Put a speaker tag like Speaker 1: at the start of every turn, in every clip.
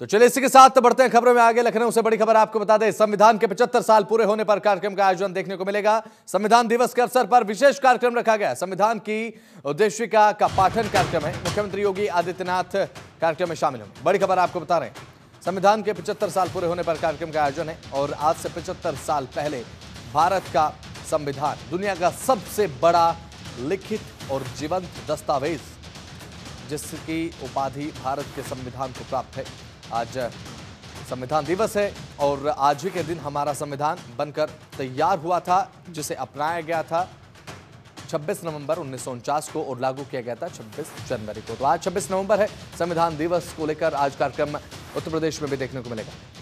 Speaker 1: तो चलिए इसी के साथ तो बढ़ते हैं खबरों में आगे लखनऊ से बड़ी खबर आपको बता दें संविधान के 75 साल पूरे होने पर कार्यक्रम का आयोजन देखने को मिलेगा संविधान दिवस के अवसर पर विशेष कार्यक्रम रखा गया संविधान की उद्देशिका का पाठन कार्यक्रम है मुख्यमंत्री योगी आदित्यनाथ कार्यक्रम में शामिल होंगे बड़ी खबर आपको बता रहे हैं संविधान के पिछहत्तर साल पूरे होने पर कार्यक्रम का आयोजन है और आज से पिछहत्तर साल पहले भारत का संविधान दुनिया का सबसे बड़ा लिखित और जीवंत दस्तावेज जिसकी उपाधि भारत के संविधान को प्राप्त है आज संविधान दिवस है और आज ही के दिन हमारा संविधान बनकर तैयार हुआ था जिसे अपनाया गया था 26 नवंबर उन्नीस को और लागू किया गया था 26 जनवरी को तो आज 26 नवंबर है संविधान दिवस को लेकर आज कार्यक्रम उत्तर प्रदेश में भी देखने को मिलेगा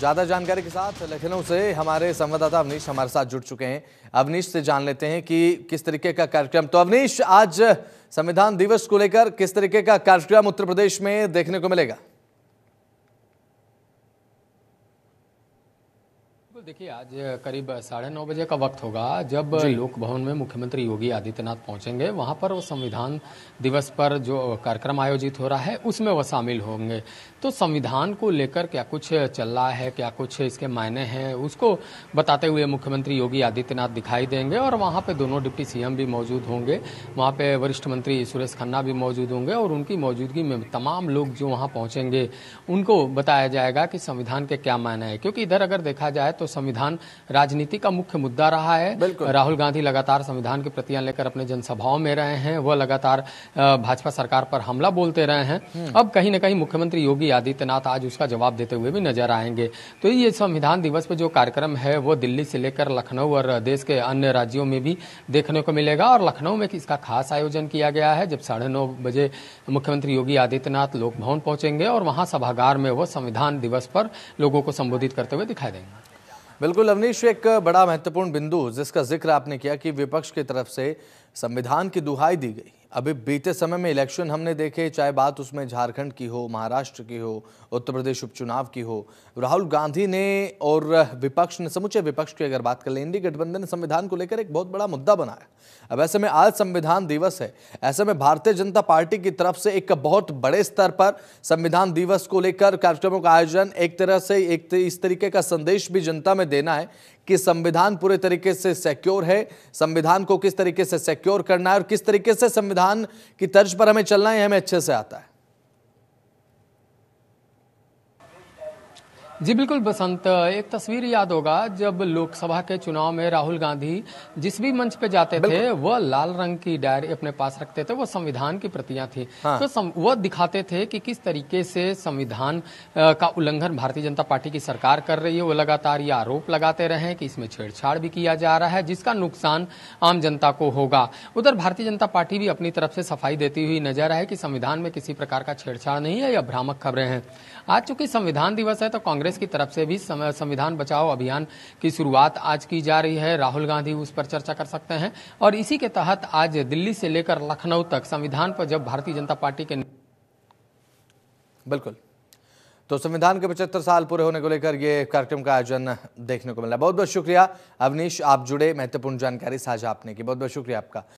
Speaker 1: ज्यादा जानकारी के साथ लखनऊ से हमारे संवाददाता अवनीश हमारे साथ जुड़ चुके हैं अवनीश से जान लेते हैं कि किस तरीके का कार्यक्रम तो अवनीश आज संविधान दिवस को लेकर किस तरीके का कार्यक्रम उत्तर प्रदेश में देखने को मिलेगा
Speaker 2: देखिए आज करीब साढ़े नौ बजे का वक्त होगा जब लोक भवन में मुख्यमंत्री योगी आदित्यनाथ पहुंचेंगे वहां पर वो संविधान दिवस पर जो कार्यक्रम आयोजित हो रहा है उसमें वो शामिल होंगे तो संविधान को लेकर क्या कुछ चल रहा है क्या कुछ इसके मायने हैं उसको बताते हुए मुख्यमंत्री योगी आदित्यनाथ दिखाई देंगे और वहां पर दोनों डिप्टी सीएम भी मौजूद होंगे वहां पे वरिष्ठ मंत्री सुरेश खन्ना भी मौजूद होंगे और उनकी मौजूदगी में तमाम लोग जो वहां पहुंचेंगे उनको बताया जाएगा कि संविधान के क्या मायने हैं क्योंकि इधर अगर देखा जाए तो संविधान राजनीति का मुख्य मुद्दा रहा है राहुल गांधी लगातार संविधान के प्रतियां लेकर अपने जनसभाओं में रहे हैं वह लगातार भाजपा सरकार पर हमला बोलते रहे हैं हम्म। अब कहीं ना कहीं मुख्यमंत्री योगी आदित्यनाथ आज उसका जवाब देते हुए भी नजर आएंगे तो ये संविधान दिवस पर जो कार्यक्रम है वो दिल्ली से लेकर लखनऊ और देश के अन्य राज्यों में भी देखने को मिलेगा और लखनऊ में इसका खास आयोजन किया गया है जब साढ़े नौ बजे मुख्यमंत्री योगी आदित्यनाथ लोकभवन पहुंचेंगे और वहां सभागार में वो संविधान दिवस पर लोगों को संबोधित करते हुए दिखाई देंगे
Speaker 1: बिल्कुल अवनीश एक बड़ा महत्वपूर्ण बिंदु जिसका जिक्र आपने किया कि विपक्ष की तरफ से संविधान की दुहाई दी गई अभी बीते समय में इलेक्शन हमने देखे चाहे बात उसमें झारखंड की हो महाराष्ट्र की हो उत्तर प्रदेश उपचुनाव की हो राहुल गांधी ने और विपक्ष ने समुचे विपक्ष की अगर बात कर लें इंडी गठबंधन ने संविधान को लेकर एक बहुत बड़ा मुद्दा बनाया अब ऐसे में आज संविधान दिवस है ऐसे में भारतीय जनता पार्टी की तरफ से एक बहुत बड़े स्तर पर संविधान दिवस को लेकर कार्यक्रमों का आयोजन एक तरह से एक इस तरीके का संदेश भी जनता में देना है कि संविधान पूरे तरीके से सिक्योर है संविधान को किस तरीके से सिक्योर करना है और किस तरीके से संविधान की तर्ज पर हमें चलना है हमें अच्छे
Speaker 2: से आता है जी बिल्कुल बसंत एक तस्वीर याद होगा जब लोकसभा के चुनाव में राहुल गांधी जिस भी मंच पे जाते थे वह लाल रंग की डायरी अपने पास रखते थे वो संविधान की प्रतियां थी हाँ। तो सम, वो दिखाते थे कि किस तरीके से संविधान का उल्लंघन भारतीय जनता पार्टी की सरकार कर रही है वो लगातार ये आरोप लगाते रहे कि इसमें छेड़छाड़ भी किया जा रहा है जिसका नुकसान आम जनता को होगा उधर भारतीय जनता पार्टी भी अपनी तरफ से सफाई देती हुई नजर आए कि संविधान में किसी प्रकार का छेड़छाड़ नहीं है या भ्रामक खबरें हैं आज चूंकि संविधान दिवस है तो कांग्रेस कांग्रेस की तरफ से भी संविधान बचाओ अभियान की शुरुआत आज की जा रही है राहुल गांधी उस पर चर्चा कर सकते हैं और इसी के तहत आज दिल्ली से लेकर लखनऊ तक संविधान पर जब भारतीय जनता पार्टी के बिल्कुल तो संविधान के पचहत्तर साल पूरे होने को लेकर
Speaker 1: ये कार्यक्रम का आयोजन देखने को मिला बहुत बहुत शुक्रिया अवनीश आप जुड़े महत्वपूर्ण जानकारी साझा आपने की बहुत बहुत शुक्रिया आपका